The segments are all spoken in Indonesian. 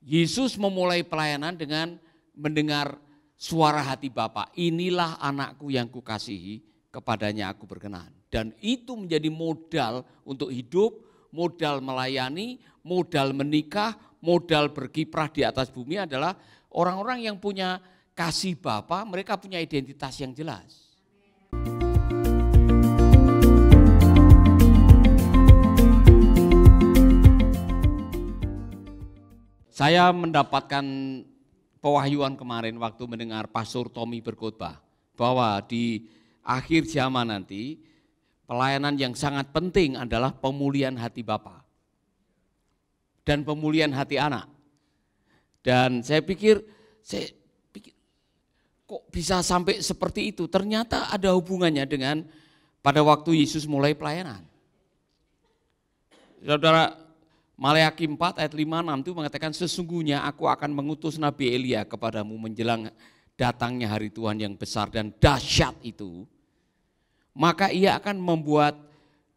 Yesus memulai pelayanan dengan mendengar suara hati Bapa, inilah anakku yang kukasihi, kepadanya aku berkenan. Dan itu menjadi modal untuk hidup, modal melayani, modal menikah, modal berkiprah di atas bumi adalah orang-orang yang punya kasih Bapa, mereka punya identitas yang jelas. Saya mendapatkan pewahyuan kemarin waktu mendengar Pastor Tommy berkhotbah bahwa di akhir zaman nanti pelayanan yang sangat penting adalah pemulihan hati Bapa dan pemulihan hati anak. Dan saya pikir saya pikir kok bisa sampai seperti itu? Ternyata ada hubungannya dengan pada waktu Yesus mulai pelayanan. Saudara, Maleaki 4 ayat 6 itu mengatakan sesungguhnya aku akan mengutus Nabi Elia kepadamu menjelang datangnya hari Tuhan yang besar dan dahsyat itu. Maka ia akan membuat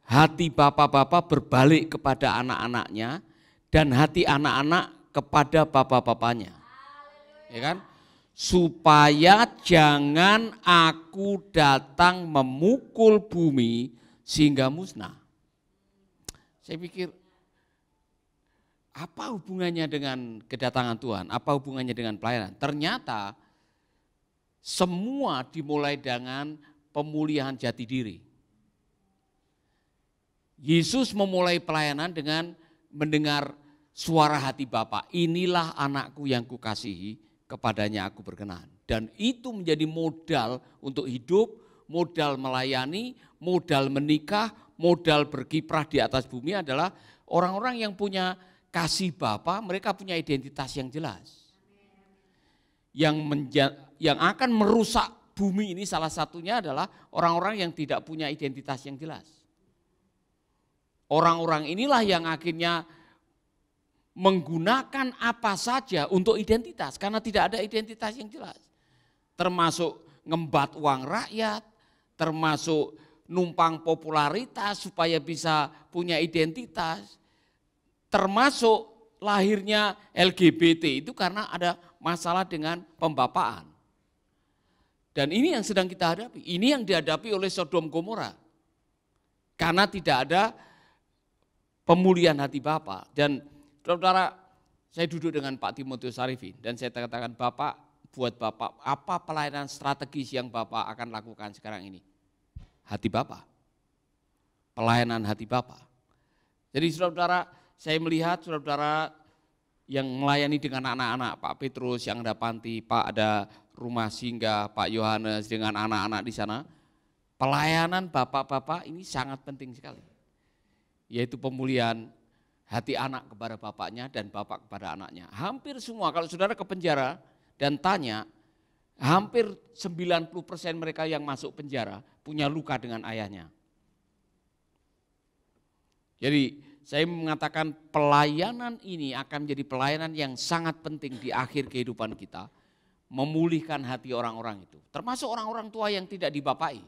hati bapak-bapak berbalik kepada anak-anaknya dan hati anak-anak kepada bapak-bapaknya. Ya kan? Supaya jangan aku datang memukul bumi sehingga musnah. Saya pikir apa hubungannya dengan kedatangan Tuhan? Apa hubungannya dengan pelayanan? Ternyata semua dimulai dengan pemulihan jati diri. Yesus memulai pelayanan dengan mendengar suara hati Bapa, inilah anakku yang kukasihi, kepadanya aku berkenan. Dan itu menjadi modal untuk hidup, modal melayani, modal menikah, modal berkiprah di atas bumi adalah orang-orang yang punya kasih Bapa, mereka punya identitas yang jelas. Yang menja- yang akan merusak bumi ini salah satunya adalah orang-orang yang tidak punya identitas yang jelas. Orang-orang inilah yang akhirnya menggunakan apa saja untuk identitas karena tidak ada identitas yang jelas. Termasuk ngembat uang rakyat, termasuk numpang popularitas supaya bisa punya identitas termasuk lahirnya LGBT itu karena ada masalah dengan pembapaan. Dan ini yang sedang kita hadapi, ini yang dihadapi oleh Sodom Gomora. Karena tidak ada pemulihan hati Bapak. Dan saudara, saya duduk dengan Pak Timotius Arifin dan saya katakan Bapak, buat Bapak, apa pelayanan strategis yang Bapak akan lakukan sekarang ini? Hati Bapak. Pelayanan hati Bapak. Jadi saudara-saudara, saya melihat saudara-saudara yang melayani dengan anak-anak, Pak Petrus yang ada panti, Pak ada rumah singgah, Pak Yohanes dengan anak-anak di sana. Pelayanan bapak-bapak ini sangat penting sekali. Yaitu pemulihan hati anak kepada bapaknya dan bapak kepada anaknya. Hampir semua kalau saudara ke penjara dan tanya, hampir 90% mereka yang masuk penjara punya luka dengan ayahnya. Jadi saya mengatakan pelayanan ini akan menjadi pelayanan yang sangat penting di akhir kehidupan kita. Memulihkan hati orang-orang itu. Termasuk orang-orang tua yang tidak dibapai.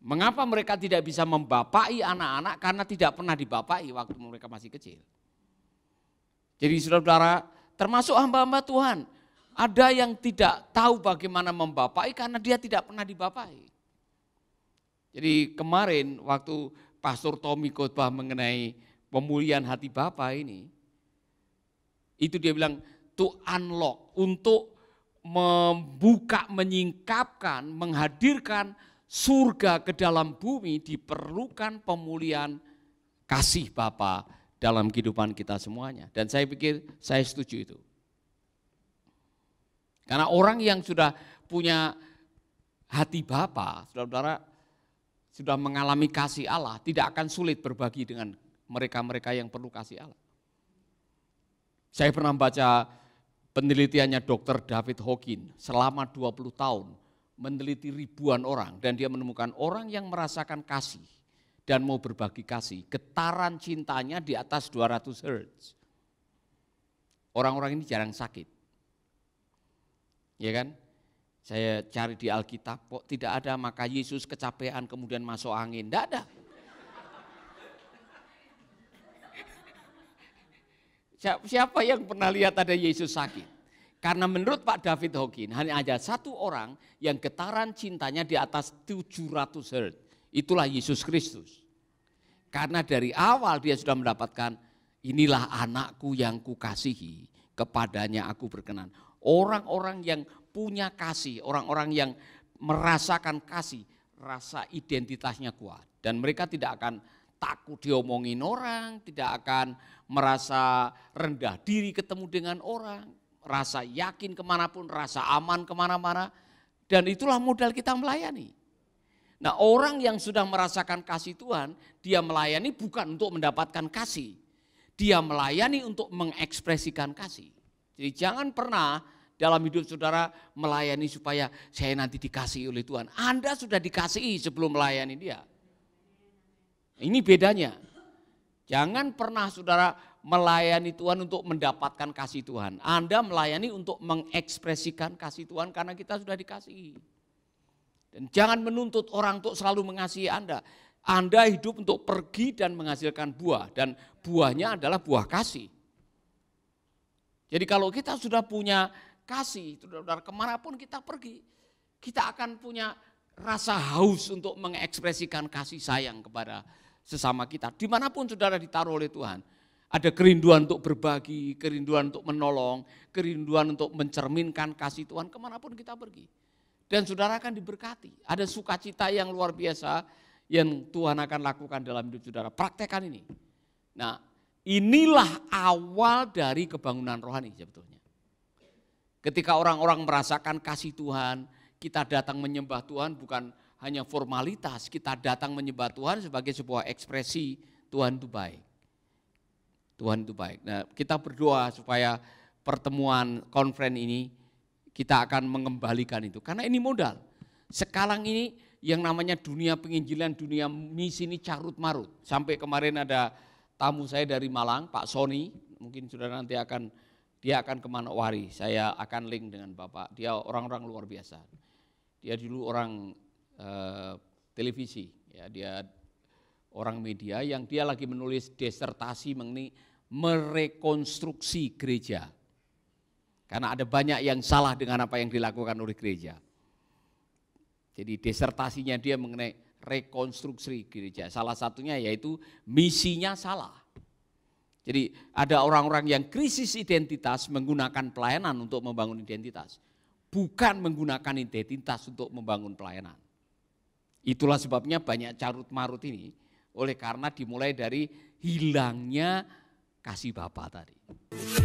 Mengapa mereka tidak bisa membapai anak-anak? Karena tidak pernah dibapai waktu mereka masih kecil. Jadi saudara-saudara, termasuk hamba-hamba Tuhan. Ada yang tidak tahu bagaimana membapai karena dia tidak pernah dibapai. Jadi kemarin waktu Pastor Tommy khotbah mengenai pemulihan hati Bapa ini, itu dia bilang to unlock untuk membuka, menyingkapkan, menghadirkan surga ke dalam bumi diperlukan pemulihan kasih Bapa dalam kehidupan kita semuanya. Dan saya pikir saya setuju itu. Karena orang yang sudah punya hati Bapa, saudara-saudara, sudah mengalami kasih Allah, tidak akan sulit berbagi dengan mereka-mereka yang perlu kasih Allah. Saya pernah baca penelitiannya Dr. David Hawking selama 20 tahun meneliti ribuan orang dan dia menemukan orang yang merasakan kasih dan mau berbagi kasih, getaran cintanya di atas 200 Hz. Orang-orang ini jarang sakit. Ya kan? Saya cari di Alkitab kok tidak ada maka Yesus kecapean kemudian masuk angin. Tidak ada. Siapa yang pernah lihat ada Yesus sakit? Karena menurut Pak David Hokin hanya ada satu orang yang getaran cintanya di atas 700 Hz. Itulah Yesus Kristus. Karena dari awal dia sudah mendapatkan inilah anakku yang kukasihi, kepadanya aku berkenan. Orang-orang yang punya kasih, orang-orang yang merasakan kasih, rasa identitasnya kuat. Dan mereka tidak akan takut diomongin orang, tidak akan merasa rendah diri ketemu dengan orang, rasa yakin kemanapun, rasa aman kemana-mana. Dan itulah modal kita melayani. Nah orang yang sudah merasakan kasih Tuhan, dia melayani bukan untuk mendapatkan kasih. Dia melayani untuk mengekspresikan kasih. Jadi jangan pernah dalam hidup saudara melayani supaya saya nanti dikasihi oleh Tuhan. Anda sudah dikasihi sebelum melayani dia. Ini bedanya. Jangan pernah saudara melayani Tuhan untuk mendapatkan kasih Tuhan. Anda melayani untuk mengekspresikan kasih Tuhan karena kita sudah dikasihi. Dan jangan menuntut orang untuk selalu mengasihi Anda. Anda hidup untuk pergi dan menghasilkan buah dan buahnya adalah buah kasih. Jadi kalau kita sudah punya kasih, saudara-saudara, kemanapun kita pergi, kita akan punya rasa haus untuk mengekspresikan kasih sayang kepada sesama kita. Dimanapun saudara ditaruh oleh Tuhan, ada kerinduan untuk berbagi, kerinduan untuk menolong, kerinduan untuk mencerminkan kasih Tuhan kemanapun kita pergi. Dan saudara akan diberkati. Ada sukacita yang luar biasa yang Tuhan akan lakukan dalam hidup saudara. Praktekan ini. Nah, inilah awal dari kebangunan rohani sebetulnya. Ketika orang-orang merasakan kasih Tuhan, kita datang menyembah Tuhan bukan hanya formalitas, kita datang menyembah Tuhan sebagai sebuah ekspresi Tuhan itu baik. Tuhan itu baik. Nah, kita berdoa supaya pertemuan konferen ini kita akan mengembalikan itu karena ini modal. Sekarang ini yang namanya dunia penginjilan, dunia misi ini carut marut. Sampai kemarin ada tamu saya dari Malang, Pak Sony, mungkin sudah nanti akan dia akan ke Manokwari, saya akan link dengan Bapak. Dia orang-orang luar biasa. Dia dulu orang eh, televisi, ya dia orang media yang dia lagi menulis desertasi mengenai merekonstruksi gereja. Karena ada banyak yang salah dengan apa yang dilakukan oleh gereja. Jadi desertasinya dia mengenai rekonstruksi gereja. Salah satunya yaitu misinya salah. Jadi ada orang-orang yang krisis identitas menggunakan pelayanan untuk membangun identitas. Bukan menggunakan identitas untuk membangun pelayanan. Itulah sebabnya banyak carut marut ini. Oleh karena dimulai dari hilangnya kasih Bapak tadi.